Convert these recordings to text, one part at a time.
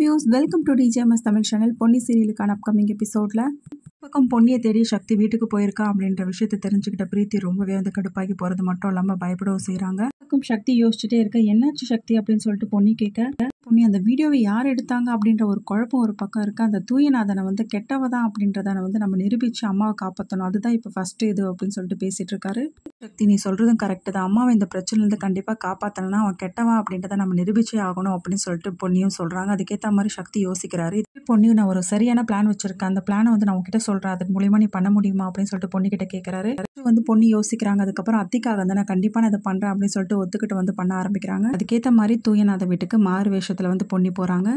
views welcome to D J M S Tamil channel Ponni சீரியலுக்கான upcoming எபிசோடில் பக்கம் பொன்னியை தேடி சக்தி வீட்டுக்கு போயிருக்கா அப்படின்ற விஷயத்தை தெரிஞ்சுக்கிட்ட பிரீத்தி ரொம்பவே வந்து கடுப்பாக்கி போகிறது மட்டும் இல்லாமல் பயப்படவும் செய்கிறாங்க பக்கம் சக்தி யோசிச்சுட்டே இருக்க என்னாச்சு சக்தி அப்படின்னு சொல்லிட்டு பொன்னி கேட்க பொன்னி அந்த வீடியோவை யார் எடுத்தாங்க அப்படின்ற ஒரு குழப்பம் ஒரு பக்கம் இருக்குது அந்த தூயநாதனை வந்து கெட்டவதான் அப்படின்றத வந்து நம்ம நிரூபித்து அம்மாவை காப்பாற்றணும் அதுதான் இப்போ ஃபஸ்ட்டு இது அப்படின்னு சொல்லிட்டு பேசிகிட்டு இருக்காரு சக்தி நீ சொல்கிறதும் கரெக்டு தான் அம்மாவை இந்த பிரச்சனைலேருந்து கண்டிப்பாக காப்பாற்றலன்னா அவன் கெட்டவா அப்படின்றத நம்ம நிரூபிச்சே ஆகணும் அப்படின்னு சொல்லிட்டு பொண்ணியும் சொல்கிறாங்க அதுக்கேற்ற மாதிரி சக்தி யோசிக்கிறாரு இது பொண்ணியும் நான் ஒரு சரியான பிளான் வச்சிருக்கேன் அந்த பிளானை வந்து நான் உங்ககிட்ட சொல்கிறேன் அது மூலியமாக நீ பண்ண முடியுமா அப்படின்னு சொல்லிட்டு பொண்ணுக்கிட்ட கேட்குறாரு வந்து பொண்ணு யோசிக்கிறாங்க அதுக்கப்புறம் அத்திக்காக வந்து நான் கண்டிப்பாக நான் இதை பண்ணுறேன் அப்படின்னு சொல்லிட்டு ஒத்துக்கிட்டு வந்து பண்ண ஆரம்பிக்கிறாங்க அதுக்கேற்ற மாதிரி தூயநாத வீட்டுக்கு மாறு வேஷத்தில் வந்து பொண்ணி போகிறாங்க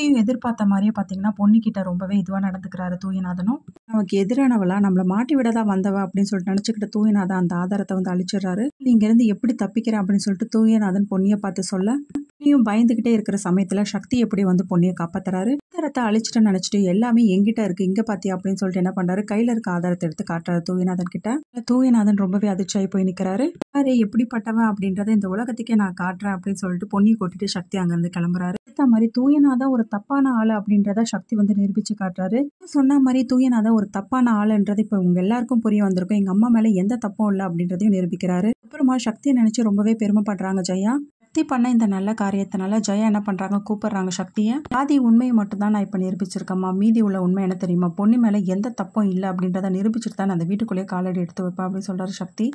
எல்லாத்தையும் எதிர்பார்த்த மாதிரியே பார்த்தீங்கன்னா பொண்ணுக்கிட்ட ரொம்பவே இதுவாக நடந்துக்கிறாரு தூயநாதனும் நமக்கு எதிரானவளா நம்மளை மாட்டி விட தான் வந்தவ அப்படின்னு சொல்லிட்டு நினச்சிக்கிட்டு தூயநாதன் அந்த ஆதாரத்தை வந்து அழிச்சிடுறாரு இங்கேருந்து எப்படி தப்பிக்கிறேன் அப்படின்னு சொல்லிட்டு தூயநாதன் பொண்ணியை பார்த்து சொல்ல நீயும் பயந்துகிட்டே இருக்கிற சமயத்தில் சக்தி எப்படி வந்து பொண்ணியை காப்பாத்துறாரு ஆதாரத்தை அழிச்சிட்டு நினச்சிட்டு எல்லாமே எங்கிட்ட இருக்கு இங்கே பார்த்தியா அப்படின்னு சொல்லிட்டு என்ன பண்ணுறாரு கையில் இருக்க ஆதாரத்தை எடுத்து காட்டுறாரு தூயநாதன் கிட்ட தூயநாதன் ரொம்பவே அதிர்ச்சியாகி போய் நிற்கிறாரு அரே எப்படிப்பட்டவன் அப்படின்றத இந்த உலகத்துக்கே நான் காட்டுறேன் அப்படின்னு சொல்லிட்டு பொண்ணியை கூட்டிட்டு சக்தி அங்கேருந்து கிளம்புறாரு பார்த்தா மாதிரி தூயநாதா ஒரு தப்பான ஆள் அப்படின்றத சக்தி வந்து நிரூபிச்சு காட்டுறாரு சொன்ன மாதிரி தூயநாதா ஒரு தப்பான ஆளுன்றது இப்போ உங்க எல்லாருக்கும் புரிய வந்திருக்கும் எங்க அம்மா மேல எந்த தப்பும் இல்லை அப்படின்றதையும் நிரூபிக்கிறாரு அப்புறமா சக்தியை நினைச்சு ரொம்பவே பெருமைப்படுறாங்க ஜெயா சக்தி பண்ண இந்த நல்ல காரியத்தினால ஜெயா என்ன பண்ணுறாங்க கூப்பிடுறாங்க சக்தியை ஆதி உண்மையை மட்டும் தான் நான் இப்போ நிரூபிச்சிருக்கேம்மா மீதி உள்ள உண்மை என்ன தெரியுமா பொண்ணு மேலே எந்த தப்பும் இல்லை அப்படின்றத நிரூபிச்சிட்டு தான் அந்த வீட்டுக்குள்ளேயே காலடி எடுத்து வைப்பேன் அப்படின்னு சொல்றாரு சக்தி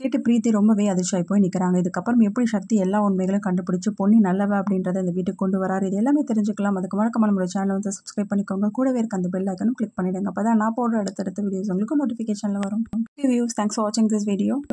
கேட்டு பிரீத்தி ரொம்பவே அதிர்ச்சியாய் போய் நிற்கிறாங்க இதுக்கப்புறம் எப்படி சக்தி எல்லா உண்மைகளும் கண்டுபிடிச்சு பொண்ணு நல்லவா அப்படின்றத இந்த வீட்டுக்கு கொண்டு வராரு இது எல்லாமே தெரிஞ்சுக்கலாம் அதுக்கு வழக்கமாக நம்மளோட சேனல் வந்து சப்ஸ்கிரைப் பண்ணிக்கோங்க கூடவே இருக்க அந்த பெல் ஐக்கனும் கிளிக் பண்ணிடுங்க அப்போ தான் நான் போடுற அடுத்தடுத்த வீடியோஸ் உங்களுக்கு நோட்டிஃபிகேஷனில் வரும் தேங்க்ஸ் ஃபார் வாட்சிங் திஸ் வீடியோ